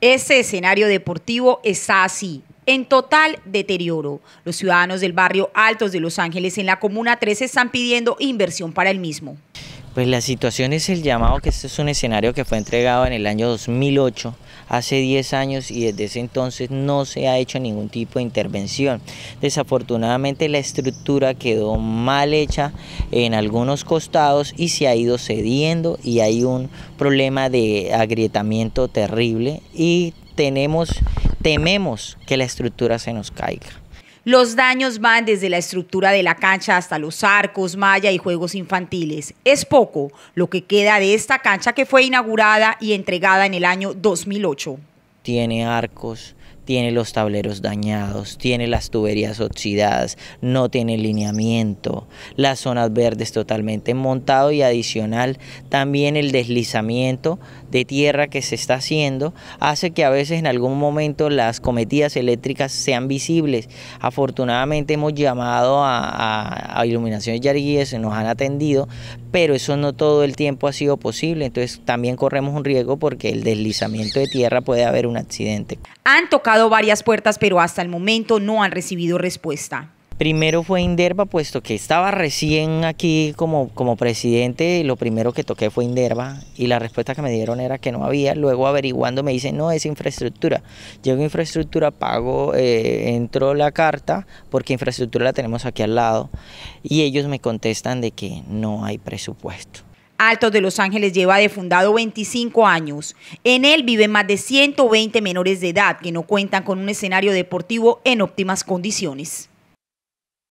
Ese escenario deportivo está así, en total deterioro. Los ciudadanos del barrio Altos de Los Ángeles en la Comuna 13 están pidiendo inversión para el mismo. Pues la situación es el llamado, que este es un escenario que fue entregado en el año 2008, hace 10 años y desde ese entonces no se ha hecho ningún tipo de intervención. Desafortunadamente la estructura quedó mal hecha en algunos costados y se ha ido cediendo y hay un problema de agrietamiento terrible y tenemos, tememos que la estructura se nos caiga. Los daños van desde la estructura de la cancha hasta los arcos, malla y juegos infantiles. Es poco lo que queda de esta cancha que fue inaugurada y entregada en el año 2008. Tiene arcos, tiene los tableros dañados, tiene las tuberías oxidadas, no tiene lineamiento, las zonas verdes totalmente montado y adicional también el deslizamiento de tierra que se está haciendo hace que a veces en algún momento las cometidas eléctricas sean visibles. Afortunadamente hemos llamado a, iluminaciones a se nos han atendido, pero eso no todo el tiempo ha sido posible, entonces también corremos un riesgo porque el deslizamiento de tierra puede haber un accidente. Han tocado varias puertas, pero hasta el momento no han recibido respuesta. Primero fue Inderva, puesto que estaba recién aquí como, como presidente, lo primero que toqué fue Inderva y la respuesta que me dieron era que no había. Luego averiguando me dicen, no, es infraestructura. Llego a infraestructura, pago, eh, entró la carta, porque infraestructura la tenemos aquí al lado, y ellos me contestan de que no hay presupuesto. Altos de Los Ángeles lleva de fundado 25 años. En él viven más de 120 menores de edad que no cuentan con un escenario deportivo en óptimas condiciones.